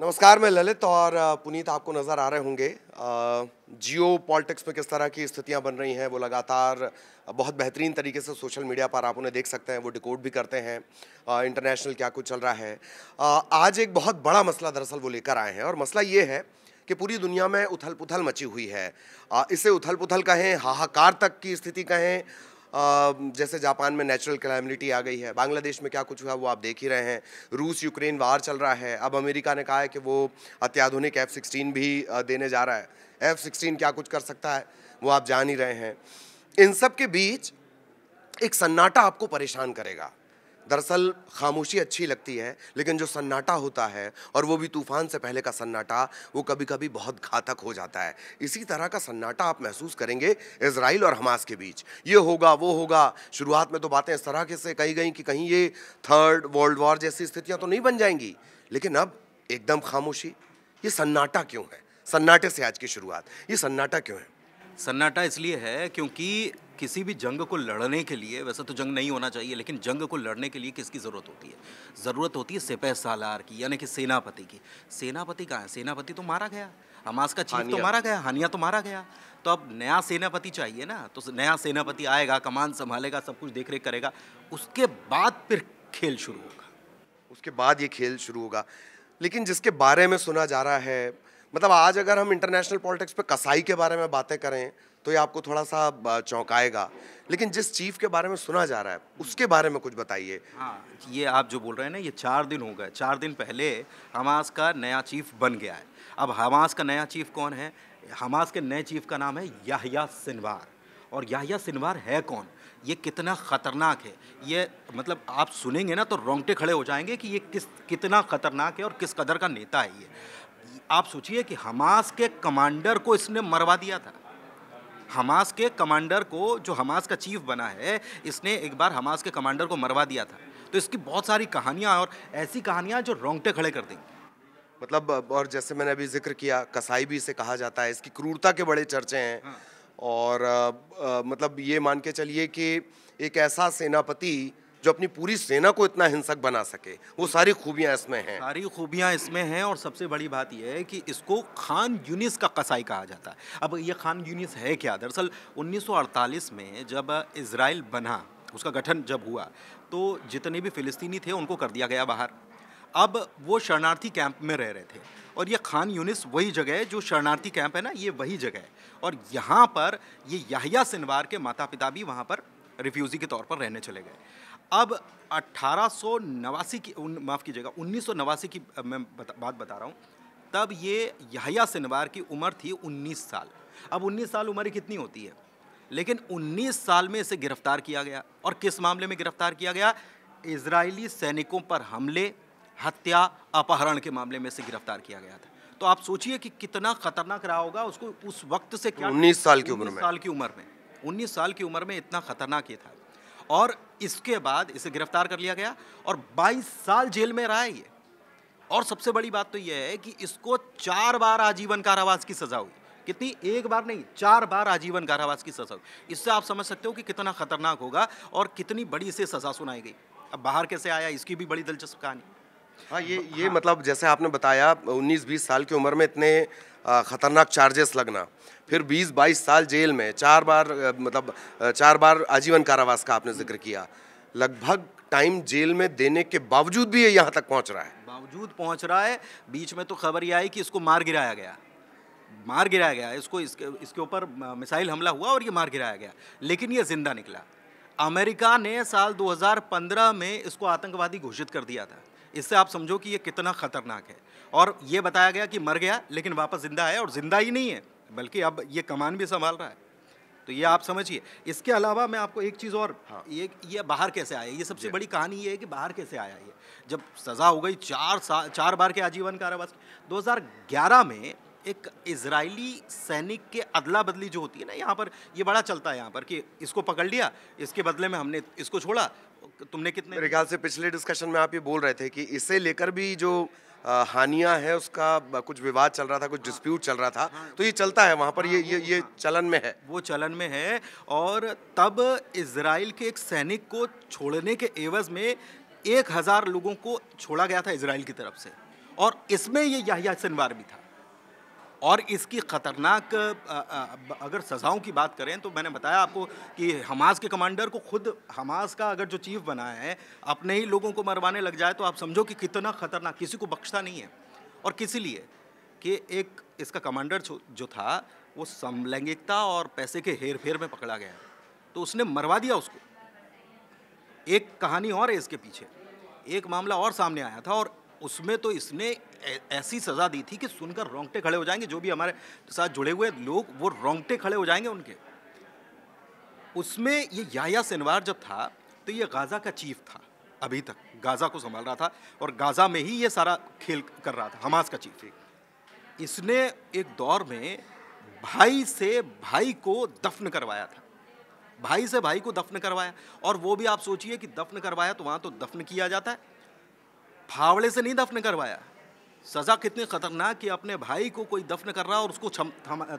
नमस्कार मैं ललित और पुनीत आपको नज़र आ रहे होंगे जियो पॉलिटिक्स में किस तरह की स्थितियां बन रही हैं वो लगातार बहुत बेहतरीन तरीके से सोशल मीडिया पर आप उन्हें देख सकते हैं वो डिकोड भी करते हैं इंटरनेशनल क्या कुछ चल रहा है आज एक बहुत बड़ा मसला दरअसल वो लेकर आए हैं और मसला ये है कि पूरी दुनिया में उथल पुथल मची हुई है इसे उथल पुथल कहें हाहाकार तक की स्थिति कहें जैसे जापान में नेचुरल कैलामिटी आ गई है बांग्लादेश में क्या कुछ हुआ वो आप देख ही रहे हैं रूस यूक्रेन वार चल रहा है अब अमेरिका ने कहा है कि वो अत्याधुनिक एफ़ सिक्सटीन भी देने जा रहा है एफ़ सिक्सटीन क्या कुछ कर सकता है वो आप जान ही रहे हैं इन सब के बीच एक सन्नाटा आपको परेशान करेगा दरअसल खामोशी अच्छी लगती है लेकिन जो सन्नाटा होता है और वो भी तूफान से पहले का सन्नाटा वो कभी कभी बहुत घातक हो जाता है इसी तरह का सन्नाटा आप महसूस करेंगे इसराइल और हमास के बीच ये होगा वो होगा शुरुआत में तो बातें इस तरह के से कही गई कि कहीं ये थर्ड वर्ल्ड वॉर जैसी स्थितियाँ तो नहीं बन जाएंगी लेकिन अब एकदम खामोशी ये सन्नाटा क्यों है सन्नाटे से आज की शुरुआत ये सन्नाटा क्यों है सन्नाटा इसलिए है क्योंकि किसी भी जंग को लड़ने के लिए वैसे तो जंग नहीं होना चाहिए लेकिन जंग को लड़ने के लिए किसकी ज़रूरत होती है ज़रूरत होती है सिपह सालार की यानी कि सेनापति की सेनापति कहाँ है सेनापति तो मारा गया हमास का चीफ तो मारा गया हानिया तो मारा गया तो अब नया सेनापति चाहिए ना तो नया सेनापति आएगा कमान संभालेगा सब कुछ देख करेगा उसके बाद फिर खेल शुरू होगा उसके बाद ये खेल शुरू होगा लेकिन जिसके बारे में सुना जा रहा है मतलब आज अगर हम इंटरनेशनल पॉलिटिक्स पे कसाई के बारे में बातें करें तो ये आपको थोड़ा सा चौंकाएगा लेकिन जिस चीफ के बारे में सुना जा रहा है उसके बारे में कुछ बताइए हाँ ये आप जो बोल रहे हैं ना ये चार दिन हो गए चार दिन पहले हमास का नया चीफ बन गया है अब हमास का नया चीफ कौन है हमास के नए चीफ का नाम है याहिया सिनवार और याहिया सिनवार है कौन ये कितना ख़तरनाक है ये मतलब आप सुनेंगे ना तो रोंगटे खड़े हो जाएंगे कि ये किस कितना ख़तरनाक है और किस कदर का नेता है ये आप सोचिए कि हमास के कमांडर को इसने मरवा दिया था हमास के कमांडर को जो हमास का चीफ बना है इसने एक बार हमास के कमांडर को मरवा दिया था तो इसकी बहुत सारी कहानियाँ और ऐसी कहानियाँ जो रोंगटे खड़े कर देंगी मतलब और जैसे मैंने अभी जिक्र किया कसाई भी इसे कहा जाता है इसकी क्रूरता के बड़े चर्चे हैं हाँ। और आ, आ, मतलब ये मान के चलिए कि एक ऐसा सेनापति जो अपनी पूरी सेना को इतना हिंसक बना सके वो सारी खूबियां इसमें हैं सारी खूबियां इसमें हैं और सबसे बड़ी बात यह है कि इसको खान यूनिस का कसाई कहा जाता है अब ये खान यूनिस है क्या दरअसल 1948 में जब इसराइल बना उसका गठन जब हुआ तो जितने भी फिलिस्तीनी थे उनको कर दिया गया बाहर अब वो शरणार्थी कैंप में रह रहे थे और ये खान यूनिस वही जगह है जो शरणार्थी कैंप है ना ये वही जगह है और यहाँ पर ये याहिया सिनवार के माता पिता भी वहाँ पर रिफ्यूज़ी के तौर पर रहने चले गए अब अट्ठारह की माफ़ कीजिएगा उन्नीस की मैं बता, बात बता रहा हूँ तब ये यहया सिनवार की उम्र थी 19 साल अब 19 साल उम्र कितनी होती है लेकिन 19 साल में इसे गिरफ्तार किया गया और किस मामले में गिरफ्तार किया गया इसराइली सैनिकों पर हमले हत्या अपहरण के मामले में इसे गिरफ्तार किया गया था तो आप सोचिए कि कितना खतरनाक रहा होगा उसको उस वक्त से क्या उन्नीस साल की उम्र में साल की उम्र में साल की उम्र में इतना खतरनाक ये था और इसके बाद इसे गिरफ्तार कर लिया गया और 22 साल जेल में रहा है ये और सबसे बड़ी बात तो यह है कि इसको चार बार आजीवन कारावास की सजा हुई कितनी एक बार नहीं चार बार आजीवन कारावास की सजा हुई इससे आप समझ सकते हो कि कितना खतरनाक होगा और कितनी बड़ी इसे सजा सुनाई गई अब बाहर कैसे आया इसकी भी बड़ी दिलचस्प कहानी हाँ ये ये हाँ। मतलब जैसे आपने बताया 19-20 साल की उम्र में इतने ख़तरनाक चार्जेस लगना फिर 20-22 साल जेल में चार बार मतलब चार बार आजीवन कारावास का आपने जिक्र किया लगभग टाइम जेल में देने के बावजूद भी ये यहाँ तक पहुँच रहा है बावजूद पहुँच रहा है बीच में तो खबर ये आई कि इसको मार गिराया गया मार गिराया गया इसको इसके इसके ऊपर मिसाइल हमला हुआ और ये मार गिराया गया लेकिन ये ज़िंदा निकला अमेरिका ने साल 2015 में इसको आतंकवादी घोषित कर दिया था इससे आप समझो कि ये कितना खतरनाक है और ये बताया गया कि मर गया लेकिन वापस जिंदा है और जिंदा ही नहीं है बल्कि अब ये कमान भी संभाल रहा है तो ये आप समझिए इसके अलावा मैं आपको एक चीज़ और हाँ। ये ये बाहर कैसे आया ये सबसे बड़ी कहानी ये है कि बाहर कैसे आया ये जब सज़ा हो गई चार साल चार बार के आजीवन कारावास 2011 में एक इजरायली सैनिक के अदला बदली जो होती है ना यहाँ पर ये बड़ा चलता है यहाँ पर कि इसको पकड़ लिया इसके बदले में हमने इसको छोड़ा तुमने कितने मेरे ख्याल से पिछले डिस्कशन में आप ये बोल रहे थे कि इसे लेकर भी जो हानियां है उसका कुछ विवाद चल रहा था कुछ डिस्प्यूट चल रहा था हाँ, हाँ। तो ये चलता है वहाँ पर हाँ, ये ये ये चलन में है वो चलन में है और तब इसराइल के एक सैनिक को छोड़ने के एवज में एक हज़ार लोगों को छोड़ा गया था इसराइल की तरफ से और इसमें ये याहिया सिनवार भी था और इसकी ख़तरनाक अगर सज़ाओं की बात करें तो मैंने बताया आपको कि हमास के कमांडर को खुद हमास का अगर जो चीफ बना है अपने ही लोगों को मरवाने लग जाए तो आप समझो कि कितना ख़तरनाक किसी को बख्शता नहीं है और किसी लिए कि एक इसका कमांडर जो था वो समलैंगिकता और पैसे के हेर फेर में पकड़ा गया तो उसने मरवा दिया उसको एक कहानी और है इसके पीछे एक मामला और सामने आया था और उसमें तो इसने ऐसी सज़ा दी थी कि सुनकर रोंगटे खड़े हो जाएंगे जो भी हमारे साथ जुड़े हुए लोग वो रोंगटे खड़े हो जाएंगे उनके उसमें ये याया सिनवार जब था तो ये गाज़ा का चीफ था अभी तक गाज़ा को संभाल रहा था और गाज़ा में ही ये सारा खेल कर रहा था हमास का चीफ इसने एक दौर में भाई से भाई को दफन करवाया था भाई से भाई को दफन करवाया और वो भी आप सोचिए कि दफन करवाया तो वहाँ तो दफन किया जाता है फावड़े से नहीं दफन करवाया सज़ा कितनी खतरनाक कि अपने भाई को कोई दफन कर रहा और उसको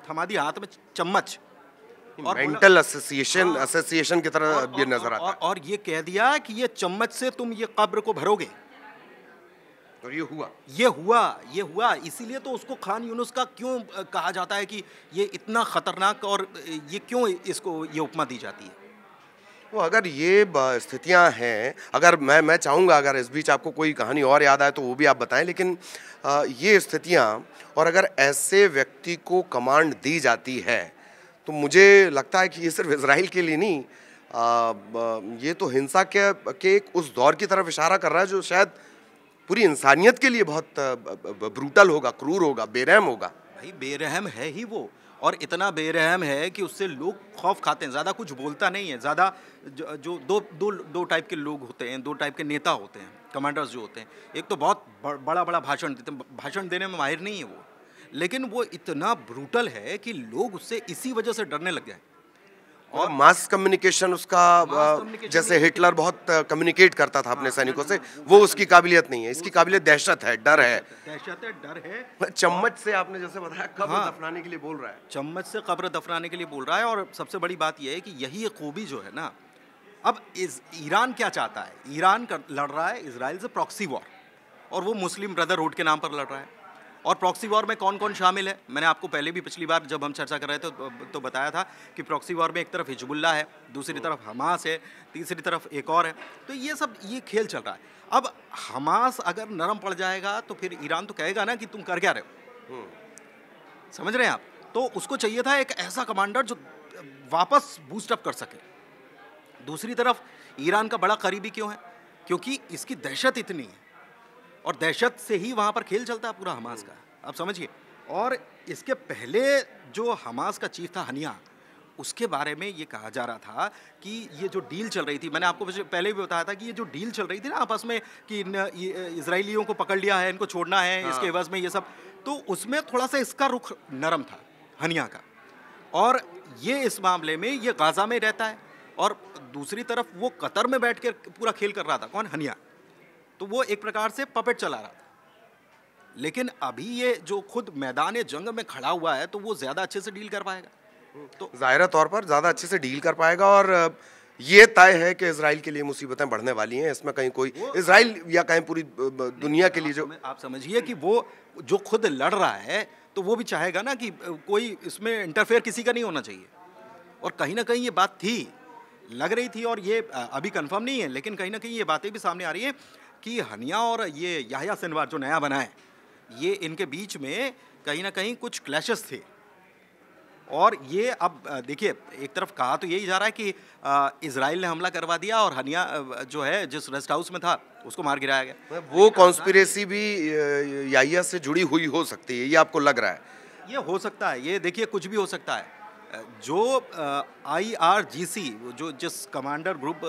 थमा दिया हाथ में चम्मच और मेंटल एसोसिएशन एसोसिएशन की तरह भी नजर आता और, और ये कह दिया कि ये चम्मच से तुम ये कब्र को भरोगे तो ये हुआ ये हुआ ये हुआ इसीलिए तो उसको खान यूनुस का क्यों कहा जाता है कि ये इतना खतरनाक और ये क्यों इसको ये उपमा दी जाती है वो तो अगर ये स्थितियां हैं अगर मैं मैं चाहूँगा अगर इस बीच आपको कोई कहानी और याद आए तो वो भी आप बताएं लेकिन आ, ये स्थितियां और अगर ऐसे व्यक्ति को कमांड दी जाती है तो मुझे लगता है कि ये सिर्फ इसराइल के लिए नहीं आ, ये तो हिंसा के, के उस दौर की तरफ इशारा कर रहा है जो शायद पूरी इंसानियत के लिए बहुत ब्रूटल होगा क्रूर होगा बेरहम होगा भाई बेरहम है ही वो और इतना बेरहम है कि उससे लोग खौफ खाते हैं ज़्यादा कुछ बोलता नहीं है ज़्यादा जो, जो दो दो दो टाइप के लोग होते हैं दो टाइप के नेता होते हैं कमांडर्स जो होते हैं एक तो बहुत बड़ा बड़ा भाषण देते हैं भाषण देने में माहिर नहीं है वो लेकिन वो इतना ब्रूटल है कि लोग उससे इसी वजह से डरने लग जाए और मास कम्युनिकेशन उसका जैसे हिटलर बहुत कम्युनिकेट करता था अपने हाँ, सैनिकों से वो उसकी काबिलियत नहीं है इसकी काबिलियत दहशत है डर है दहशत है डर है चम्मच से आपने जैसे बताया कब्र हाँ, दफनाने के लिए बोल रहा है चम्मच से कब्र दफनाने के लिए बोल रहा है और सबसे बड़ी बात यह है कि यही खूबी जो है ना अब ईरान क्या चाहता है ईरान लड़ रहा है इसराइल से प्रॉक्सी वॉर और वो मुस्लिम ब्रदरहुड के नाम पर लड़ रहा है और प्रॉक्सी वॉर में कौन कौन शामिल है मैंने आपको पहले भी पिछली बार जब हम चर्चा कर रहे थे तो, तो बताया था कि प्रॉक्सी वॉर में एक तरफ हिजबुल्ला है दूसरी तरफ हमास है तीसरी तरफ एक और है तो ये सब ये खेल चल रहा है अब हमास अगर नरम पड़ जाएगा तो फिर ईरान तो कहेगा ना कि तुम कर क्या रहे हो हम्म। समझ रहे हैं आप तो उसको चाहिए था एक ऐसा कमांडर जो वापस बूस्टअप कर सके दूसरी तरफ ईरान का बड़ा करीबी क्यों है क्योंकि इसकी दहशत इतनी है और दहशत से ही वहाँ पर खेल चलता है पूरा हमास का आप समझिए और इसके पहले जो हमास का चीफ था हनिया उसके बारे में ये कहा जा रहा था कि ये जो डील चल रही थी मैंने आपको पहले भी बताया था कि ये जो डील चल रही थी ना आपस में कि इसराइलियों को पकड़ लिया है इनको छोड़ना है हाँ। इसके एवज में ये सब तो उसमें थोड़ा सा इसका रुख नरम था हनिया का और ये इस मामले में ये गाज़ा में रहता है और दूसरी तरफ वो कतर में बैठ कर पूरा खेल कर रहा था कौन हनिया तो वो एक प्रकार से पपेट चला रहा था लेकिन अभी ये जो खुद मैदान जंग में खड़ा हुआ है तो वो ज़्यादा अच्छे से डील कर पाएगा तो ज़ाहिर तौर पर ज़्यादा अच्छे से डील कर पाएगा और ये तय है कि इसराइल के लिए मुसीबतें बढ़ने वाली हैं इसमें कहीं कोई इसराइल या कहीं पूरी दुनिया के लिए जो आप समझिए कि वो जो खुद लड़ रहा है तो वो भी चाहेगा ना कि कोई इसमें इंटरफेयर किसी का नहीं होना चाहिए और कहीं ना कहीं ये बात थी लग रही थी और ये अभी कंफर्म नहीं है लेकिन कहीं ना कहीं ये बातें भी सामने आ रही हैं कि हनिया और ये याहिया सिनवार जो नया बना है ये इनके बीच में कहीं ना कहीं कुछ क्लैशेस थे और ये अब देखिए एक तरफ कहा तो यही जा रहा है कि इसराइल ने हमला करवा दिया और हनिया जो है जिस रेस्ट हाउस में था उसको मार गिराया गया वो कॉन्स्पिरेसी भी याहिया से जुड़ी हुई हो सकती है ये आपको लग रहा है ये हो सकता है ये देखिए कुछ भी हो सकता है जो आईआरजीसी जो जिस कमांडर ग्रुप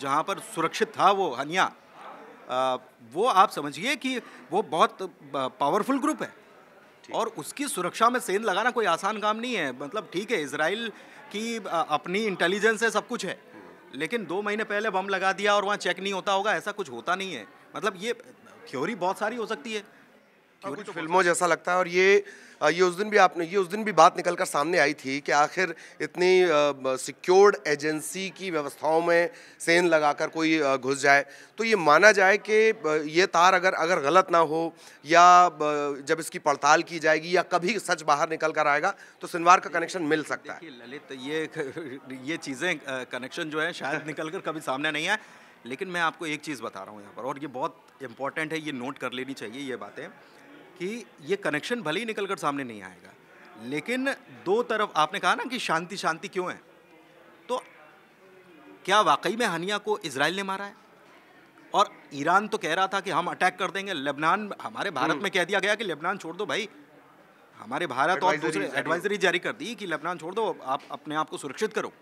जहां पर सुरक्षित था वो हनिया वो आप समझिए कि वो बहुत पावरफुल ग्रुप है और उसकी सुरक्षा में सेंध लगाना कोई आसान काम नहीं है मतलब ठीक है इसराइल की अपनी इंटेलिजेंस है सब कुछ है लेकिन दो महीने पहले बम लगा दिया और वहाँ चेक नहीं होता होगा ऐसा कुछ होता नहीं है मतलब ये थ्योरी बहुत सारी हो सकती है हाँ, कुछ फिल्मों जैसा लगता है और ये ये उस दिन भी आपने ये उस दिन भी बात निकल कर सामने आई थी कि आखिर इतनी सिक्योर्ड एजेंसी की व्यवस्थाओं में सेन लगाकर कोई घुस जाए तो ये माना जाए कि ये तार अगर अगर गलत ना हो या जब इसकी पड़ताल की जाएगी या कभी सच बाहर निकल कर आएगा तो सिनवार का कनेक्शन मिल सकता है ललित ये ये चीज़ें कनेक्शन जो है शायद निकल कर कभी सामने नहीं आए लेकिन मैं आपको एक चीज़ बता रहा हूँ यहाँ पर और ये बहुत इंपॉर्टेंट है ये नोट कर लेनी चाहिए ये बातें कि ये कनेक्शन भले ही निकल कर सामने नहीं आएगा लेकिन दो तरफ आपने कहा ना कि शांति शांति क्यों है तो क्या वाकई में हनिया को इसराइल ने मारा है और ईरान तो कह रहा था कि हम अटैक कर देंगे लेबनान हमारे भारत हम्म। में कह दिया गया कि लेबनान छोड़ दो भाई हमारे भारत और दूसरे एडवाइजरी जारी कर दी कि लेबनान छोड़ दो आप अपने आप को सुरक्षित करो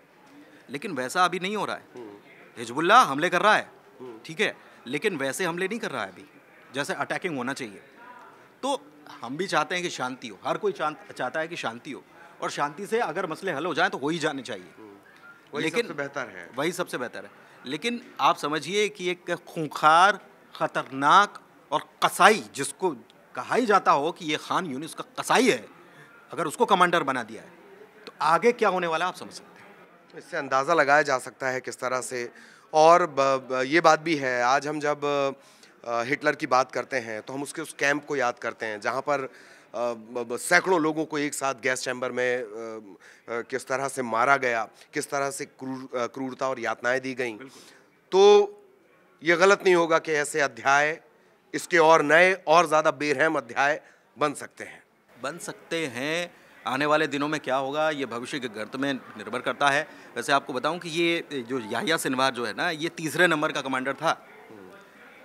लेकिन वैसा अभी नहीं हो रहा है हम्म। हिजबुल्ला हमले कर रहा है हम्म। ठीक है लेकिन वैसे हमले नहीं कर रहा है अभी जैसे अटैकिंग होना चाहिए तो हम भी चाहते हैं कि शांति हो हर कोई चाहता है कि शांति हो और शांति से अगर मसले हल हो जाए तो हो ही जाने चाहिए हम्म। वही लेकिन सबसे बेहतर है वही सबसे बेहतर है लेकिन आप समझिए कि एक खूंखार ख़तरनाक और कसाई जिसको कहा ही जाता हो कि ये खान यूनिस का कसाई है अगर उसको कमांडर बना दिया है तो आगे क्या होने वाला आप समझ सकते हैं तो इससे अंदाज़ा लगाया जा सकता है किस तरह से और ब, ब, ये बात भी है आज हम जब हिटलर की बात करते हैं तो हम उसके उस कैंप को याद करते हैं जहाँ पर सैकड़ों लोगों को एक साथ गैस चैम्बर में किस तरह से मारा गया किस तरह से क्रूर क्रूरता और यातनाएं दी गई तो ये गलत नहीं होगा कि ऐसे अध्याय इसके और नए और ज़्यादा बेरहम अध्याय बन सकते हैं बन सकते हैं आने वाले दिनों में क्या होगा ये भविष्य के गर्त में निर्भर करता है वैसे आपको बताऊं कि ये जो याहिया सिन्हा जो है ना ये तीसरे नंबर का कमांडर था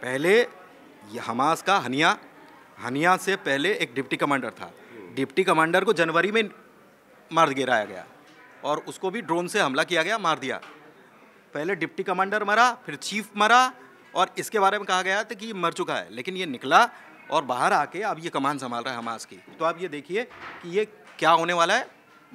पहले हमास का हनिया हनिया से पहले एक डिप्टी कमांडर था डिप्टी कमांडर को जनवरी में मार गिराया गया और उसको भी ड्रोन से हमला किया गया मार दिया पहले डिप्टी कमांडर मरा फिर चीफ मरा और इसके बारे में कहा गया था कि ये मर चुका है लेकिन ये निकला और बाहर आके अब ये कमान संभाल रहा है हमास की तो आप ये देखिए कि ये क्या होने वाला है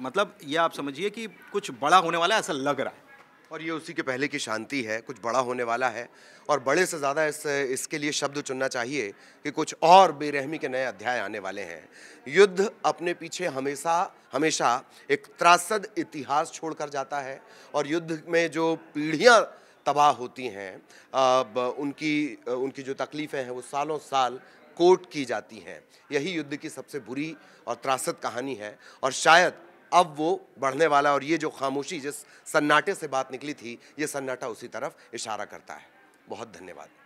मतलब ये आप समझिए कि कुछ बड़ा होने वाला है ऐसा लग रहा है और ये उसी के पहले की शांति है कुछ बड़ा होने वाला है और बड़े से ज़्यादा इस इसके लिए शब्द चुनना चाहिए कि कुछ और बेरहमी के नए अध्याय आने वाले हैं युद्ध अपने पीछे हमेशा हमेशा एक त्रासद इतिहास छोड़कर जाता है और युद्ध में जो पीढ़ियाँ तबाह होती हैं अब उनकी उनकी जो तकलीफ़ें हैं वो सालों साल कोट की जाती हैं यही युद्ध की सबसे बुरी और त्रासद कहानी है और शायद अब वो बढ़ने वाला और ये जो खामोशी जिस सन्नाटे से बात निकली थी ये सन्नाटा उसी तरफ इशारा करता है बहुत धन्यवाद